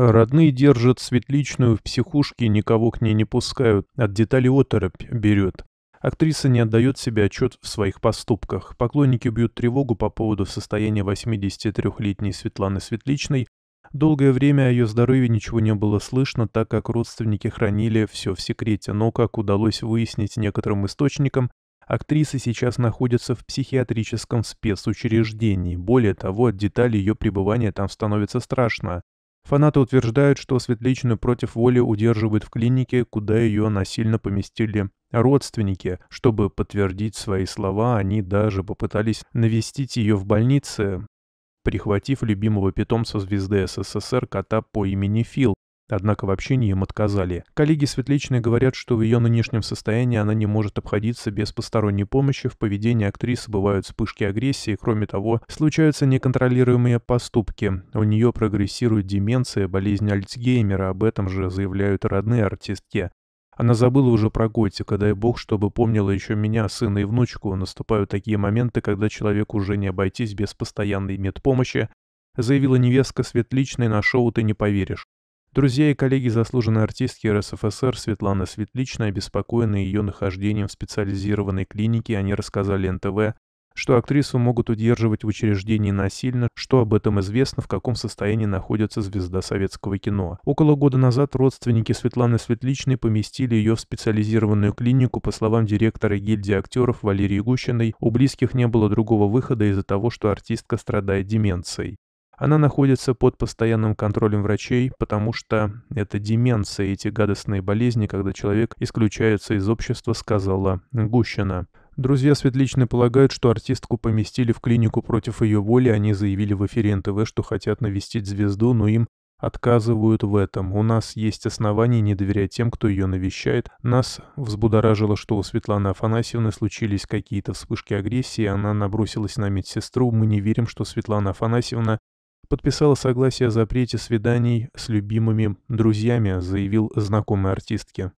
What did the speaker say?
Родные держат светличную в психушке, никого к ней не пускают, от деталей оторопь берет. Актриса не отдает себе отчет в своих поступках. Поклонники бьют тревогу по поводу состояния 83-летней Светланы Светличной. Долгое время о ее здоровье ничего не было слышно, так как родственники хранили все в секрете, но, как удалось выяснить некоторым источникам, актриса сейчас находится в психиатрическом спецучреждении. Более того, от деталей ее пребывания там становится страшно. Фанаты утверждают, что Светличную против воли удерживают в клинике, куда ее насильно поместили родственники. Чтобы подтвердить свои слова, они даже попытались навестить ее в больнице, прихватив любимого питомца звезды СССР кота по имени Фил, Однако в общении им отказали. Коллеги Светличной говорят, что в ее нынешнем состоянии она не может обходиться без посторонней помощи, в поведении актрисы бывают вспышки агрессии, кроме того, случаются неконтролируемые поступки. У нее прогрессирует деменция, болезнь Альцгеймера, об этом же заявляют родные артистки. Она забыла уже про котика, дай бог, чтобы помнила еще меня, сына и внучку. Наступают такие моменты, когда человеку уже не обойтись без постоянной медпомощи, заявила невестка Светличной на шоу «Ты не поверишь». Друзья и коллеги заслуженной артистки РСФСР Светланы Светлична, обеспокоенные ее нахождением в специализированной клинике, они рассказали НТВ, что актрису могут удерживать в учреждении насильно, что об этом известно, в каком состоянии находится звезда советского кино. Около года назад родственники Светланы Светличной поместили ее в специализированную клинику, по словам директора гильдии актеров Валерии Гущиной, у близких не было другого выхода из-за того, что артистка страдает деменцией. Она находится под постоянным контролем врачей, потому что это деменция и эти гадостные болезни, когда человек исключается из общества, сказала Гущина. Друзья Светличны полагают, что артистку поместили в клинику против ее воли, они заявили в эфире НТВ, что хотят навестить звезду, но им отказывают в этом. У нас есть основания не доверять тем, кто ее навещает. Нас взбудоражило, что у Светланы Афанасьевны случились какие-то вспышки агрессии, она набросилась на медсестру. Мы не верим, что Светлана Афанасьевна подписала согласие о запрете свиданий с любимыми друзьями, заявил знакомый артистке.